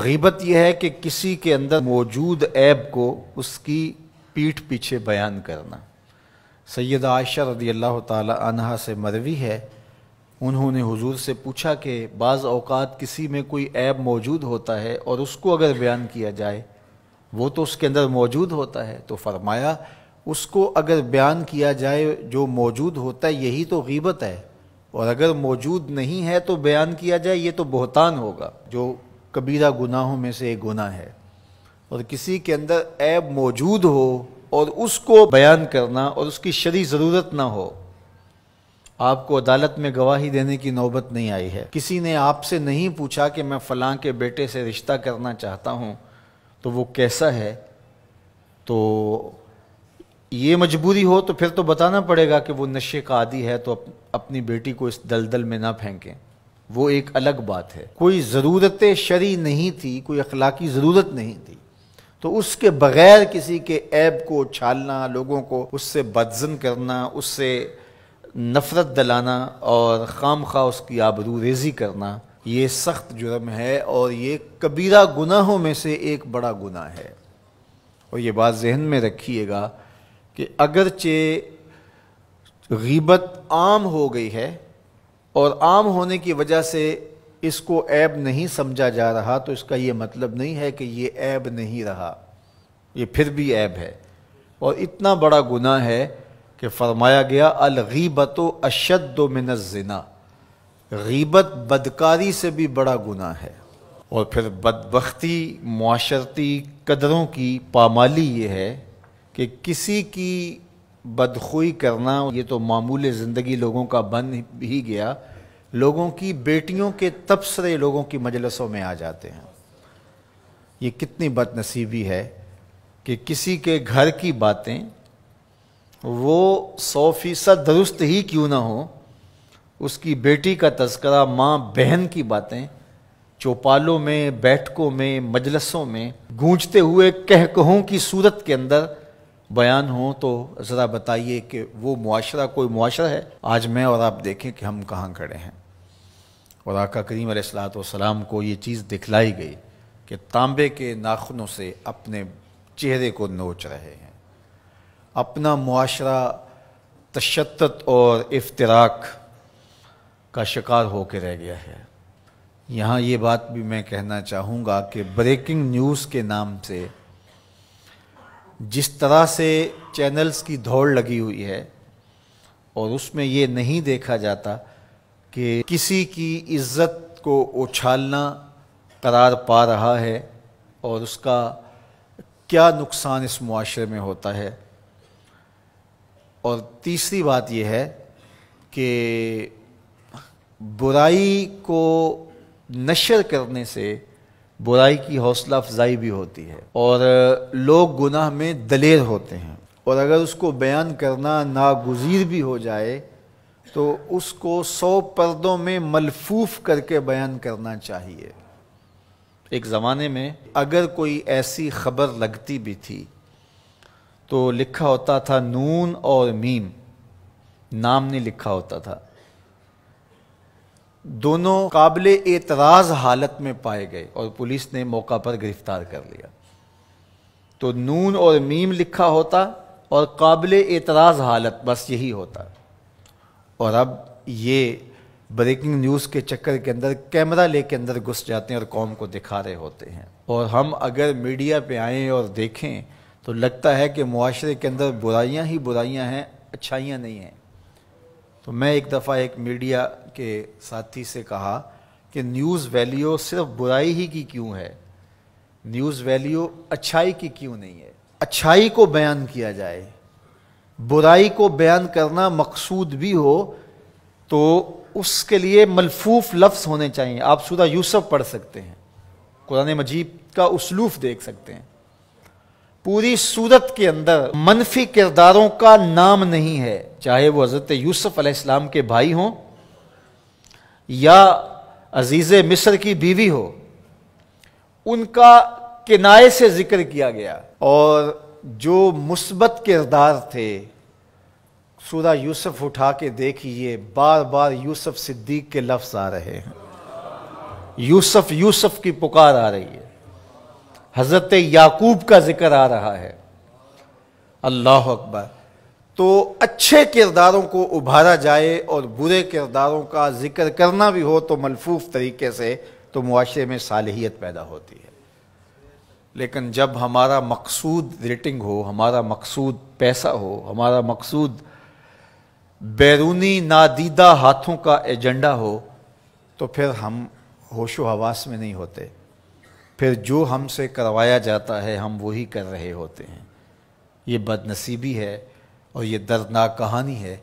गीबत यह है कि किसी के अंदर मौजूद ऐब को उसकी पीठ पीछे बयान करना सैद आयशा रदी अल्लाह तहा से मरवी है उन्होंने हुजूर से पूछा कि बाज़ अवकात किसी में कोई ऐब मौजूद होता है और उसको अगर बयान किया जाए वो तो उसके अंदर मौजूद होता है तो फरमाया उसको अगर बयान किया जाए जो मौजूद होता है यही तो गीबत है और अगर मौजूद नहीं है तो बयान किया जाए ये तो बहतान होगा जो कबीरा गुनाहों में से एक गुना है और किसी के अंदर ऐब मौजूद हो और उसको बयान करना और उसकी शरी ज़रूरत ना हो आपको अदालत में गवाही देने की नौबत नहीं आई है किसी ने आपसे नहीं पूछा कि मैं फ़लाँ के बेटे से रिश्ता करना चाहता हूँ तो वो कैसा है तो ये मजबूरी हो तो फिर तो बताना पड़ेगा कि वो नशे का आदि है तो अप, अपनी बेटी को इस दलदल में ना फेंकें वो एक अलग बात है कोई ज़रूरत शरी नहीं थी कोई अखलाकी ज़रूरत नहीं थी तो उसके बग़ैर किसी के ऐब को छालना लोगों को उससे बदजन करना उससे नफ़रत दलाना और खाम खा उसकी आबरू रेजी करना ये सख्त जुर्म है और ये कबीरा गुनाहों में से एक बड़ा गुनाह है और ये बात जहन में रखिएगा कि अगरचे गीबत आम हो गई है और आम होने की वजह से इसको ऐब नहीं समझा जा रहा तो इसका ये मतलब नहीं है कि ये ऐब नहीं रहा ये फिर भी ऐब है और इतना बड़ा गुना है कि फरमाया गया अलगीबत अशद मिनजना गीबत बदकारी से भी बड़ा गुना है और फिर बदबख्ती माशरती कदरों की पामाली ये है कि किसी की बदखोई करना ये तो मामूल ज़िंदगी लोगों का बन ही गया लोगों की बेटियों के तबसरे लोगों की मजलसों में आ जाते हैं ये कितनी बदनसीबी है कि किसी के घर की बातें वो सौ फीसद दुरुस्त ही क्यों ना हो उसकी बेटी का तस्करा माँ बहन की बातें चौपालों में बैठकों में मजलसों में गूंजते हुए कहकहों की सूरत के अंदर बयान हो तो ज़रा बताइए कि वो मुआरा कोई मुआरा है आज मैं और आप देखें कि हम कहाँ खड़े हैं और आका करीम सलाम को ये चीज़ दिखलाई गई कि तांबे के नाखनों से अपने चेहरे को नोच रहे हैं अपना मुआरा तशत और इफ्तराक का शिकार हो के रह गया है यहाँ ये बात भी मैं कहना चाहूँगा कि ब्रेकिंग न्यूज़ के नाम से जिस तरह से चैनल्स की दौड़ लगी हुई है और उसमें ये नहीं देखा जाता कि किसी की इज्जत को उछालना करार पा रहा है और उसका क्या नुकसान इस माशरे में होता है और तीसरी बात यह है कि बुराई को नशर करने से बुराई की हौसला अफजाई भी होती है और लोग गुनाह में दलेर होते हैं और अगर उसको बयान करना नागुजीर भी हो जाए तो उसको सौ पर्दों में मलफूफ करके बयान करना चाहिए एक ज़माने में अगर कोई ऐसी खबर लगती भी थी तो लिखा होता था नून और मीम नाम नहीं लिखा होता था दोनों काबिल एतराज हालत में पाए गए और पुलिस ने मौका पर गिरफ्तार कर लिया तो नून और मीम लिखा होता और काबिल एतराज हालत बस यही होता और अब ये ब्रेकिंग न्यूज़ के चक्कर के अंदर कैमरा लेके अंदर घुस जाते हैं और कौम को दिखा रहे होते हैं और हम अगर मीडिया पे आएँ और देखें तो लगता है कि माशरे के अंदर बुराइयाँ ही बुराइयाँ हैं अच्छाइयाँ नहीं हैं तो मैं एक दफ़ा एक मीडिया के साथी से कहा कि न्यूज़ वैल्यू सिर्फ बुराई ही की क्यों है न्यूज़ वैल्यू अच्छाई की क्यों नहीं है अच्छाई को बयान किया जाए बुराई को बयान करना मकसूद भी हो तो उसके लिए मलफूफ लफ्ज़ होने चाहिए आप सुधा यूसुफ पढ़ सकते हैं कुरान मजीब का उसलूफ देख सकते हैं पूरी सूरत के अंदर मनफी किरदारों का नाम नहीं है चाहे वो हज़रत यूसुफ अलैहिस्सलाम के भाई हों या अजीज़ मिस्र की बीवी हो उनका किनाए से जिक्र किया गया और जो मुस्बत किरदार थे सूरा यूसुफ उठा के देखिए बार बार यूसुफ सिद्दीक के लफ्ज़ आ रहे हैं यूसुफ यूसुफ की पुकार आ रही है हज़रत याकूब का जिक्र आ रहा है अल्लाह अकबर तो अच्छे किरदारों को उभारा जाए और बुरे किरदारों का जिक्र करना भी हो तो मलफूफ तरीके से तो मुआरे में सालहियत पैदा होती है लेकिन जब हमारा मकसूद रेटिंग हो हमारा मकसूद पैसा हो हमारा मकसूद बैरूनी नादीदा हाथों का एजेंडा हो तो फिर हम होशो हवास में नहीं होते फिर जो हमसे करवाया जाता है हम वही कर रहे होते हैं ये बदनसीबी है और ये दर्दनाक कहानी है